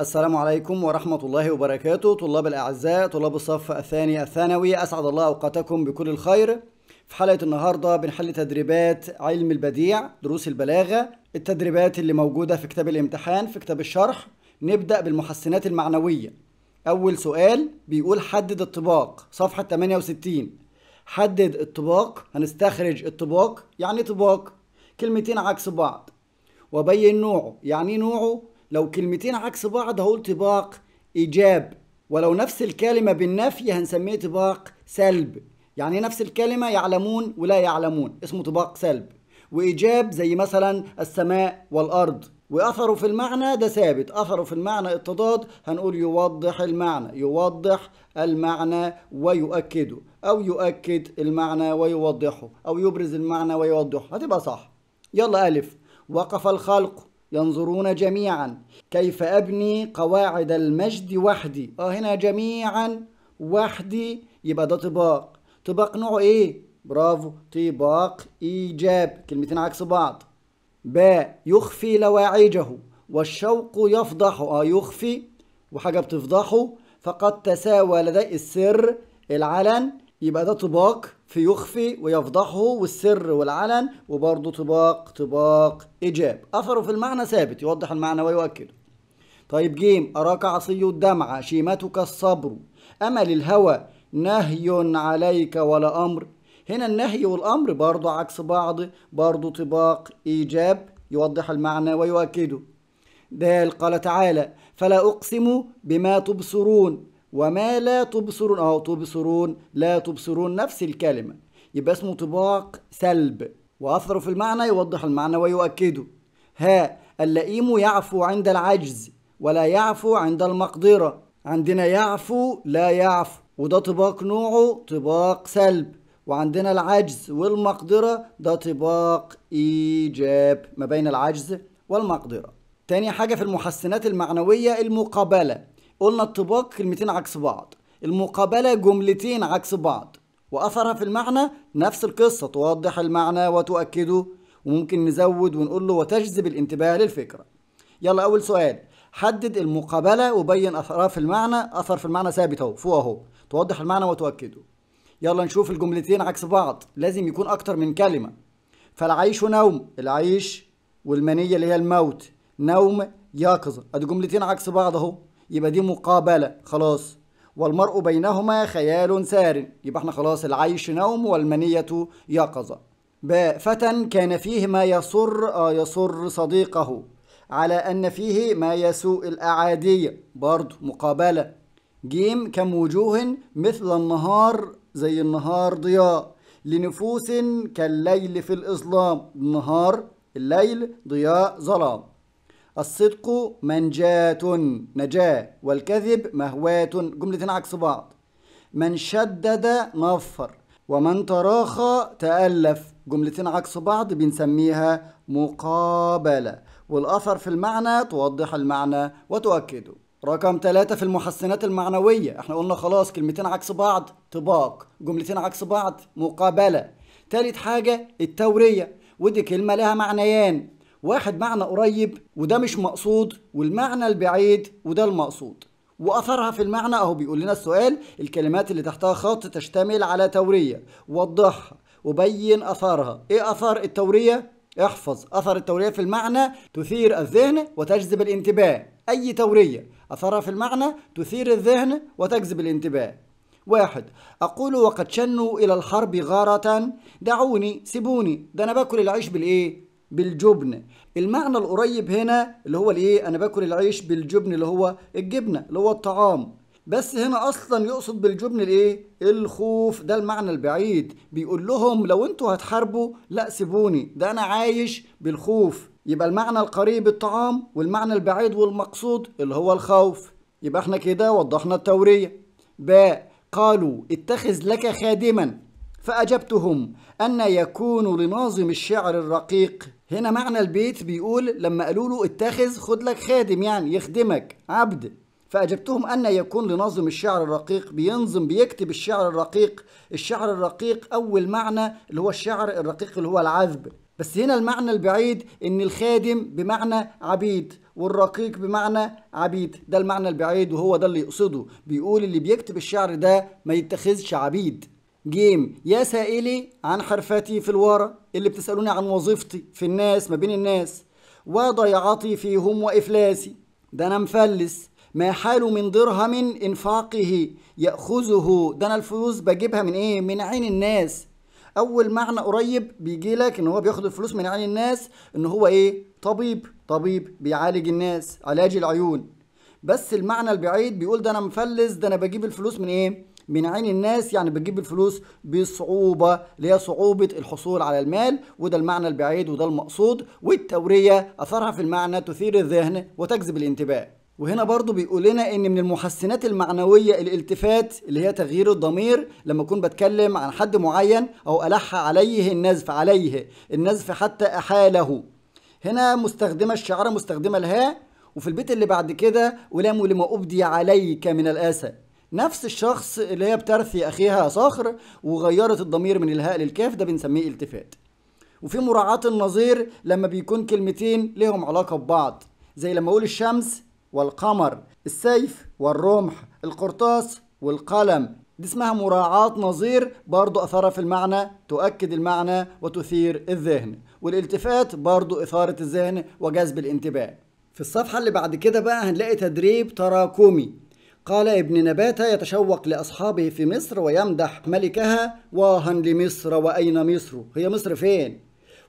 السلام عليكم ورحمة الله وبركاته طلاب الأعزاء طلاب الصف الثاني الثانوي أسعد الله أوقاتكم بكل الخير في حلقة النهاردة بنحل تدريبات علم البديع دروس البلاغة التدريبات اللي موجودة في كتاب الامتحان في كتاب الشرح نبدأ بالمحسنات المعنوية أول سؤال بيقول حدد الطباق صفحة 68 حدد الطباق هنستخرج الطباق يعني طباق كلمتين عكس بعض وبين نوعه يعني نوعه لو كلمتين عكس بعض هقول طباق إيجاب ولو نفس الكلمة بالنفي هنسميه طباق سلب يعني إيه نفس الكلمة يعلمون ولا يعلمون اسمه طباق سلب وإيجاب زي مثلا السماء والأرض وأثره في المعنى ده ثابت أثره في المعنى التضاد هنقول يوضح المعنى يوضح المعنى ويؤكده أو يؤكد المعنى ويوضحه أو يبرز المعنى ويوضحه هتبقى صح يلا ألف وقف الخلق ينظرون جميعا كيف أبني قواعد المجد وحدي آه هنا جميعا وحدي يبقى ده طباق طباق نوعه إيه؟ برافو طباق إيجاب كلمتين عكس بعض باء يخفي لواعجه والشوق يفضحه آه يخفي وحاجة بتفضحه فقد تساوى لدي السر العلن يبقى ده طباق في يخفي ويفضحه والسر والعلن وبرضه طباق طباق إجاب أثره في المعنى ثابت يوضح المعنى ويؤكده طيب جيم أراك عصي الدمعة شيمتك الصبر أما للهوى نهي عليك ولا أمر هنا النهي والأمر برضه عكس بعض برضه طباق إيجاب يوضح المعنى ويؤكده دال قال تعالى فلا أقسم بما تبصرون وما لا تبصرون أو تبصرون لا تبصرون نفس الكلمة يبقى اسمه طباق سلب وأثره في المعنى يوضح المعنى ويؤكده ها اللئيم يعفو عند العجز ولا يعفو عند المقدرة عندنا يعفو لا يعفو وده طباق نوعه طباق سلب وعندنا العجز والمقدرة ده طباق إيجاب ما بين العجز والمقدرة تاني حاجة في المحسنات المعنوية المقابلة قلنا الطباق كلمتين عكس بعض المقابلة جملتين عكس بعض وأثرها في المعنى نفس القصة توضح المعنى وتؤكده وممكن نزود ونقول له وتجذب الانتباه للفكرة يلا أول سؤال حدد المقابلة وبين أثرها في المعنى أثر في المعنى ثابت أهو فوق أهو توضح المعنى وتؤكده يلا نشوف الجملتين عكس بعض لازم يكون أكتر من كلمة فالعيش نوم العيش والمنية اللي هي الموت نوم يقظة أدي جملتين عكس بعض أهو يبقى دي مقابلة خلاص والمرء بينهما خيال سار يبقى احنا خلاص العيش نوم والمنية يقظة باء فتى كان فيه ما يصر آه يصر صديقه على أن فيه ما يسوء الأعادية برضه مقابلة جيم كم وجوه مثل النهار زي النهار ضياء لنفوس كالليل في الإظلام النهار الليل ضياء ظلام الصدق منجاة نجاة والكذب مهواة جملتين عكس بعض من شدد نفر ومن تراخى تألف جملتين عكس بعض بنسميها مقابلة والأثر في المعنى توضح المعنى وتؤكده رقم ثلاثة في المحسنات المعنوية احنا قلنا خلاص كلمتين عكس بعض طباق جملتين عكس بعض مقابلة ثالث حاجة التورية ودي كلمة لها معنيان واحد معنى قريب وده مش مقصود والمعنى البعيد وده المقصود واثرها في المعنى اهو بيقول لنا السؤال الكلمات اللي تحتها خط تشتمل على توريه وضحها وبين اثرها ايه اثر التوريه احفظ اثر التوريه في المعنى تثير الذهن وتجذب الانتباه اي توريه اثرها في المعنى تثير الذهن وتجذب الانتباه واحد أقول وقد شنوا إلى الحرب غارة دعوني سيبوني ده أنا باكل العيش بالإيه؟ بالجبن المعنى القريب هنا اللي هو الايه انا باكل العيش بالجبن اللي هو الجبنه اللي هو الطعام بس هنا اصلا يقصد بالجبن الايه الخوف ده المعنى البعيد بيقول لهم لو انتوا هتحاربوا لا سيبوني ده انا عايش بالخوف يبقى المعنى القريب الطعام والمعنى البعيد والمقصود اللي هو الخوف يبقى احنا كده وضحنا التورية باء قالوا اتخذ لك خادما فأجبتهم أن يكون لناظم الشعر الرقيق هنا معنى البيت بيقول لما قالوا له اتخذ خد لك خادم يعني يخدمك عبد فأجبتهم أن يكون لنظم الشعر الرقيق بينظم بيكتب الشعر الرقيق الشعر الرقيق أول معنى اللي هو الشعر الرقيق اللي هو العذب بس هنا المعنى البعيد ان الخادم بمعنى عبيد والرقيق بمعنى عبيد ده المعنى البعيد وهو ده اللي يقصده بيقول اللي بيكتب الشعر ده ما يتخذش عبيد جيم يا سائلي عن حرفتي في الورى اللي بتسألوني عن وظيفتي في الناس ما بين الناس وضيعتي فيهم وإفلاسي ده أنا مفلس ما حال من درهم إنفاقه يأخذه ده أنا الفلوس بجيبها من إيه؟ من عين الناس أول معنى قريب بيجي لك إن هو بياخد الفلوس من عين الناس إن هو إيه؟ طبيب طبيب بيعالج الناس علاج العيون بس المعنى البعيد بيقول ده أنا مفلس ده أنا بجيب الفلوس من إيه؟ من عين الناس يعني بتجيب الفلوس بصعوبة اللي هي صعوبة الحصول على المال وده المعنى البعيد وده المقصود والتورية أثرها في المعنى تثير الذهن وتجذب الانتباه وهنا برضو بيقول لنا ان من المحسنات المعنويه الالتفات اللي هي تغيير الضمير لما اكون بتكلم عن حد معين او الح عليه النزف عليه النزف حتى احاله هنا مستخدمه الشعر مستخدمه الهاء وفي البيت اللي بعد كده ولام لما ابدي عليك من الاسى نفس الشخص اللي هي بترثي اخيها صخر وغيرت الضمير من الهاء للكاف ده بنسميه التفات وفي مراعاة النظير لما بيكون كلمتين لهم علاقة ببعض زي لما أقول الشمس والقمر السيف والرمح القرطاس والقلم دي اسمها مراعاة نظير برضو أثارها في المعنى تؤكد المعنى وتثير الذهن والالتفات برضو إثارة الذهن وجذب الانتباه في الصفحة اللي بعد كده بقى هنلاقي تدريب تراكمي قال ابن نباتة يتشوق لأصحابه في مصر ويمدح ملكها واها لمصر وأين مصر هي مصر فين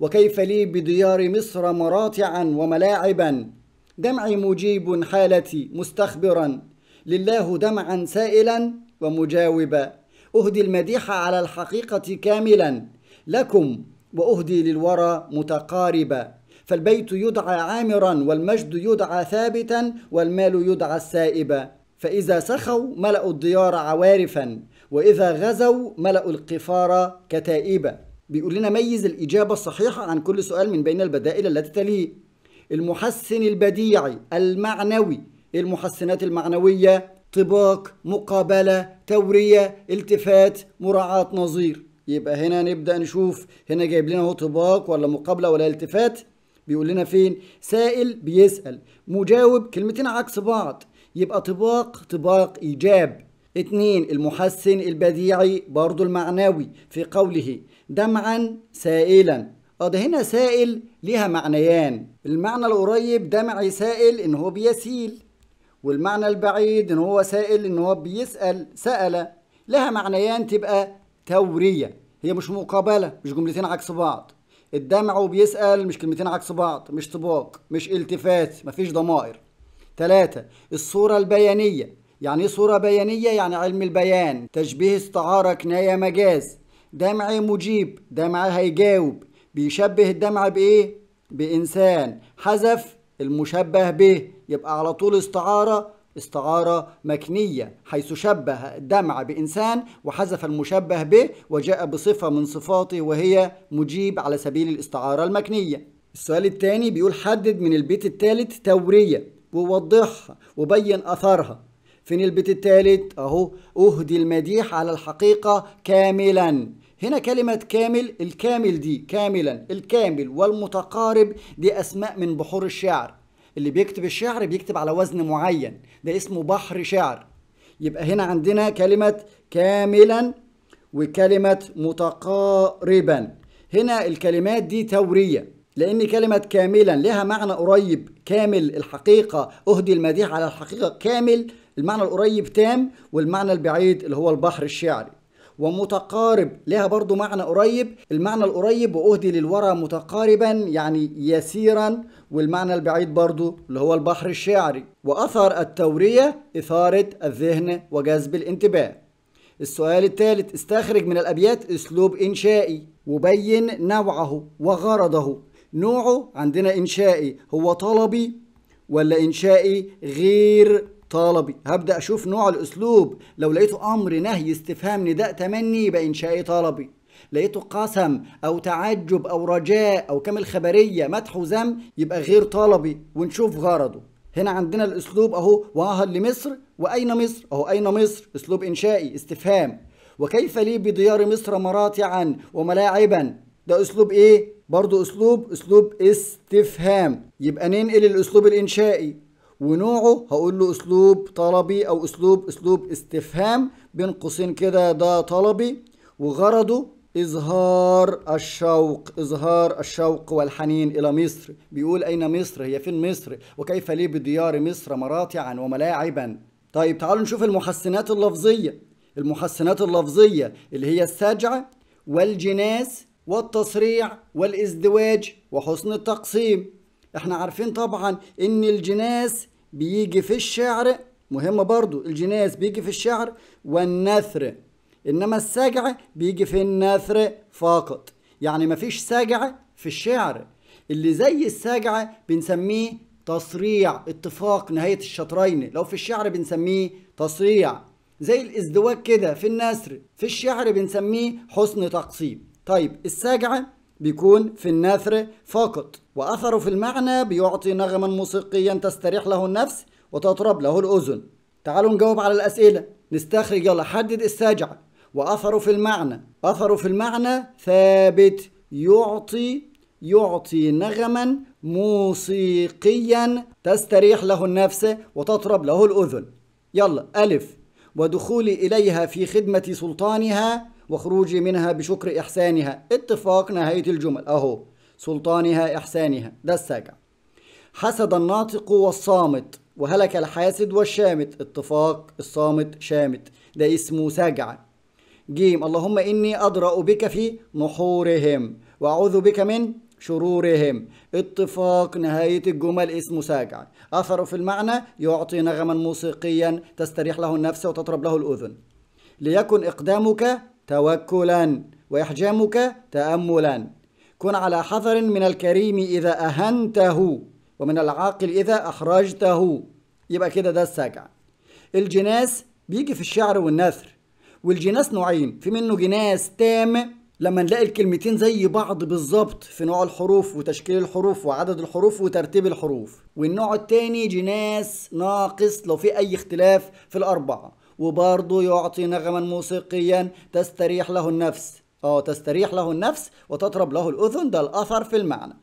وكيف لي بديار مصر مراتعا وملاعبا دمعي مجيب حالتي مستخبرا لله دمعا سائلا ومجاوبا أهدي المديح على الحقيقة كاملا لكم وأهدي للورى متقاربا فالبيت يدعى عامرا والمجد يدعى ثابتا والمال يدعى السائبا فإذا سخوا ملأوا الديار عوارفا وإذا غزوا ملأوا القفار كتائبا بيقول لنا ميز الإجابة الصحيحة عن كل سؤال من بين البدائل التي تليه المحسن البديعي المعنوي المحسنات المعنوية طباق مقابلة تورية التفات مراعاة نظير يبقى هنا نبدأ نشوف هنا جايب لنا هو طباق ولا مقابلة ولا التفات بيقول لنا فين سائل بيسأل مجاوب كلمتين عكس بعض يبقى طباق طباق إيجاب اتنين المحسن البديعي برضو المعنوي في قوله دمعا سائلا اه ده هنا سائل ليها معنيان المعنى القريب دمعي سائل ان هو بيسيل والمعنى البعيد ان هو سائل ان هو بيسأل سأل لها معنيان تبقى تورية هي مش مقابلة مش جملتين عكس بعض الدمع وبيسأل مش كلمتين عكس بعض مش طباق مش التفات مفيش ضمائر ثلاثة الصورة البيانية يعني ايه صورة بيانية يعني علم البيان تشبيه استعارة كناية مجاز دمع مجيب دمع هيجاوب بيشبه الدمع بايه بإنسان حذف المشبه به يبقى على طول استعارة استعارة مكنية حيث شبه الدمع بإنسان وحذف المشبه به وجاء بصفة من صفاته وهي مجيب على سبيل الاستعارة المكنية السؤال الثاني بيقول حدد من البيت الثالث تورية ووضحها وبين أثرها فين البيت التالت أهو أهدي المديح على الحقيقة كاملا هنا كلمة كامل الكامل دي كاملا الكامل والمتقارب دي أسماء من بحور الشعر اللي بيكتب الشعر بيكتب على وزن معين ده اسمه بحر شعر يبقى هنا عندنا كلمة كاملا وكلمة متقاربا هنا الكلمات دي تورية لأن كلمة كاملا لها معنى قريب كامل الحقيقة أهدي المديح على الحقيقة كامل المعنى القريب تام والمعنى البعيد اللي هو البحر الشعري ومتقارب لها برضو معنى قريب المعنى القريب وأهدي للورى متقاربا يعني يسيرا والمعنى البعيد برضو اللي هو البحر الشعري وأثر التورية إثارة الذهن وجذب الانتباه السؤال الثالث استخرج من الأبيات أسلوب إنشائي وبين نوعه وغرضه نوعه عندنا إنشائي هو طلبي ولا إنشائي غير طلبي هبدأ أشوف نوع الأسلوب لو لقيته أمر نهي استفهام نداء تمني يبقى إنشائي طلبي لقيته قسم أو تعجب أو رجاء أو كامل خبرية مدح وذم يبقى غير طلبي ونشوف غرضه هنا عندنا الأسلوب أهو واهل لمصر وأين مصر أهو أين مصر أسلوب إنشائي استفهام وكيف لي بديار مصر مراتعا وملاعبا ده أسلوب إيه برضو اسلوب اسلوب استفهام يبقى ننقل الاسلوب الانشائي ونوعه هقول له اسلوب طلبي او اسلوب اسلوب استفهام بين قوسين كده ده طلبي وغرضه إظهار الشوق إظهار الشوق والحنين إلى مصر بيقول أين مصر هي فين مصر وكيف لي بديار مصر مراتعا وملاعبا طيب تعالوا نشوف المحسنات اللفظية المحسنات اللفظية اللي هي السجع والجناس والتصريع والازدواج وحسن التقسيم احنا عارفين طبعا ان الجناس بيجي في الشعر مهم برضو الجناس بيجي في الشعر والنثر انما السجع بيجي في النثر فقط يعني مفيش سجع في الشعر اللي زي السجع بنسميه تصريع اتفاق نهاية الشطرين لو في الشعر بنسميه تصريع زي الازدواج كده في النثر في الشعر بنسميه حسن تقسيم طيب الساجعة بيكون في النثر فقط وأثره في المعنى بيعطي نغما موسيقيا تستريح له النفس وتطرب له الأذن تعالوا نجاوب على الأسئلة نستخرج يلا حدد الساجعة وأثره في المعنى أثره في المعنى ثابت يعطي يعطي نغما موسيقيا تستريح له النفس وتطرب له الأذن يلا ألف ودخولي إليها في خدمة سلطانها وخروجي منها بشكر إحسانها اتفاق نهاية الجمل أهو سلطانها إحسانها ده الساجع حسد الناطق والصامت وهلك الحاسد والشامت اتفاق الصامت شامت ده اسمه سجع جيم اللهم إني أدرأ بك في نحورهم وأعوذ بك من شرورهم اتفاق نهاية الجمل اسمه ساجع أثره في المعنى يعطي نغما موسيقيا تستريح له النفس وتطرب له الأذن ليكن إقدامك توكلا وإحجامك تأملا كن على حذر من الكريم إذا أهنته ومن العاقل إذا أحرجته يبقى كده ده السجع الجناس بيجي في الشعر والنثر والجناس نوعين في منه جناس تام لما نلاقي الكلمتين زي بعض بالظبط في نوع الحروف وتشكيل الحروف وعدد الحروف وترتيب الحروف والنوع التاني جناس ناقص لو في اي اختلاف في الاربعه وبرضه يعطي نغما موسيقيا تستريح له النفس اه تستريح له النفس وتطرب له الأذن ده الأثر في المعنى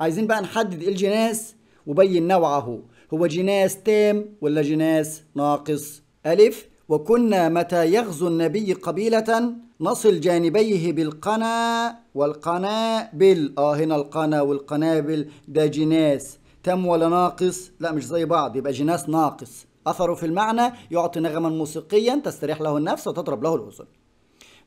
عايزين بقى نحدد الجناس وبين نوعه هو جناس تام ولا جناس ناقص ألف وكنا متى يغزو النبي قبيلة نصل جانبيه بالقنا والقنابل اه هنا القنا والقنابل ده جناس تم ولا ناقص لا مش زي بعض يبقى جناس ناقص أثره في المعنى يعطي نغما موسيقيا تستريح له النفس وتطرب له الأذن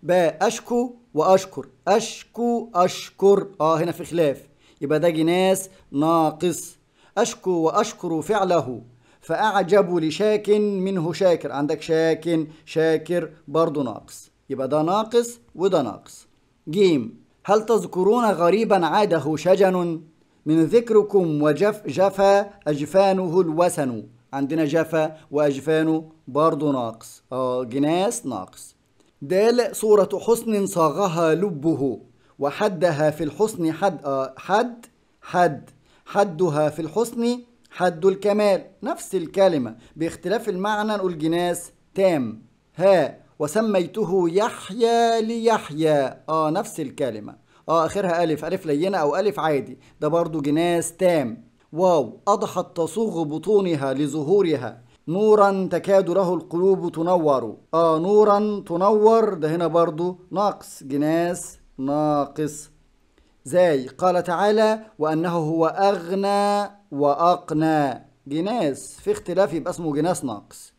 ب أشكو وأشكر أشكو أشكر آه هنا في خلاف يبقى ده جناس ناقص أشكو وأشكر فعله فأعجب لشاك منه شاكر عندك شاك شاكر برضه ناقص يبقى ده ناقص وده ناقص جيم هل تذكرون غريبا عاده شجن من ذكركم وجف جفا أجفانه الوسن عندنا جفا وأجفانه برضه ناقص اه جناس ناقص د صورة حسن صاغها لبه وحدها في الحسن حد آه حد حد حدها في الحسن حد الكمال نفس الكلمة باختلاف المعنى نقول جناس تام ها وسميته يحيى ليحيى اه نفس الكلمة اه اخرها الف الف لينة او الف عادي ده برضو جناس تام واو أضحت تصوغ بطونها لظهورها نورا تكاد له القلوب تنور آه نورا تنور ده هنا برضو ناقص جناس ناقص زي قال تعالى وأنه هو أغنى وأقنى جناس في اختلاف يبقى اسمه جناس ناقص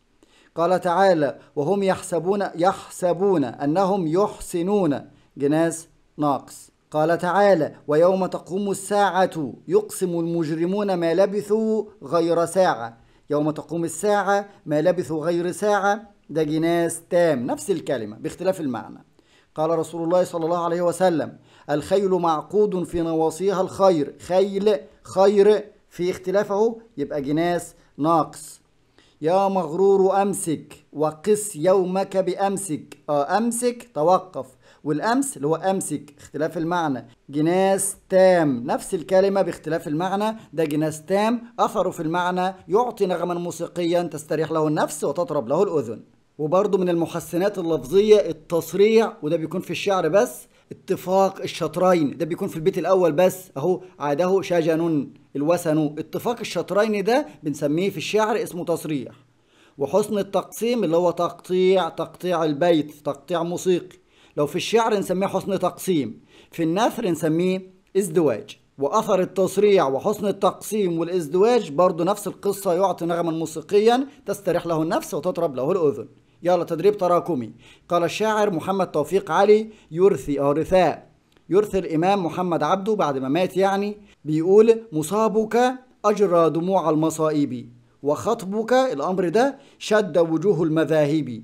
قال تعالى وهم يحسبون يحسبون أنهم يحسنون جناس ناقص قال تعالى ويوم تقوم الساعة يقسم المجرمون ما لبثوا غير ساعة يوم تقوم الساعة ما لبثوا غير ساعة ده جناس تام نفس الكلمة باختلاف المعنى قال رسول الله صلى الله عليه وسلم الخيل معقود في نواصيها الخير خيل خير في اختلافه يبقى جناس ناقص يا مغرور أمسك وقس يومك بأمسك آه أمسك توقف والأمس اللي هو أمسك اختلاف المعنى جناس تام نفس الكلمة باختلاف المعنى ده جناس تام أثره في المعنى يعطي نغما موسيقيا تستريح له النفس وتطرب له الأذن وبرضه من المحسنات اللفظية التصريع وده بيكون في الشعر بس اتفاق الشطرين ده بيكون في البيت الاول بس اهو عاده شجن الوثن اتفاق الشطرين ده بنسميه في الشعر اسمه تصريح وحسن التقسيم اللي هو تقطيع تقطيع البيت تقطيع موسيقي لو في الشعر نسميه حسن تقسيم في النثر نسميه ازدواج واثر التصريع وحسن التقسيم والازدواج برضو نفس القصه يعطي نغما موسيقيا تستريح له النفس وتطرب له الاذن يلا تدريب تراكمي قال الشاعر محمد توفيق علي يرثي أو رثاء يرثي الإمام محمد عبده بعد ما مات يعني بيقول مصابك أجرى دموع المصائب وخطبك الأمر ده شد وجوه المذاهب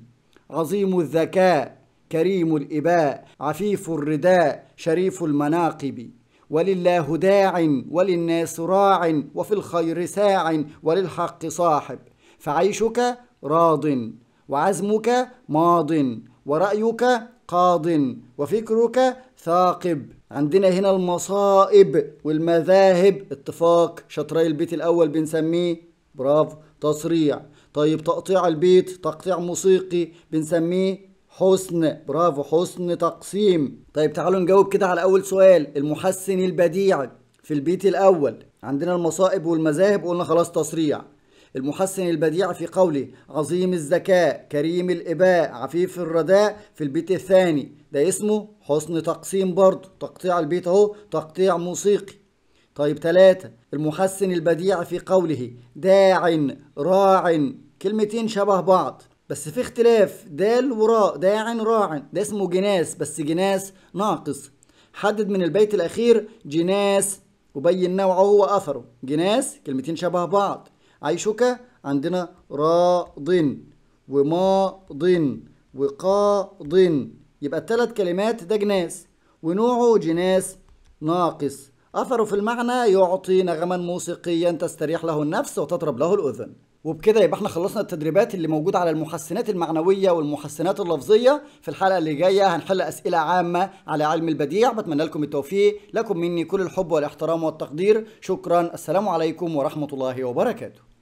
عظيم الذكاء كريم الإباء عفيف الرداء شريف المناقب ولله داع وللناس راع وفي الخير ساع وللحق صاحب فعيشك راضٍ وعزمك ماض ورأيك قاض وفكرك ثاقب عندنا هنا المصائب والمذاهب اتفاق شطري البيت الأول بنسميه برافو تصريع طيب تقطيع البيت تقطيع موسيقي بنسميه حسن برافو حسن تقسيم طيب تعالوا نجاوب كده على اول سؤال المحسن البديع في البيت الاول عندنا المصائب والمذاهب قلنا خلاص تصريع المحسن البديع في قوله عظيم الذكاء كريم الإباء عفيف الرداء في البيت الثاني ده اسمه حسن تقسيم برضه تقطيع البيت اهو تقطيع موسيقي طيب ثلاثة المحسن البديع في قوله داع راع كلمتين شبه بعض بس في اختلاف دال وراء داع راع ده اسمه جناس بس جناس ناقص حدد من البيت الأخير جناس وبين نوعه وأثره جناس كلمتين شبه بعض عيشك عندنا راض وماض وقاض يبقى الثلاث كلمات ده جناس ونوعه جناس ناقص أثره في المعنى يعطي نغما موسيقيا تستريح له النفس وتطرب له الأذن وبكده يبقى احنا خلصنا التدريبات اللي موجوده على المحسنات المعنويه والمحسنات اللفظيه في الحلقه اللي جايه هنحل اسئله عامه على علم البديع بتمنى لكم التوفيق لكم مني كل الحب والاحترام والتقدير شكرا السلام عليكم ورحمه الله وبركاته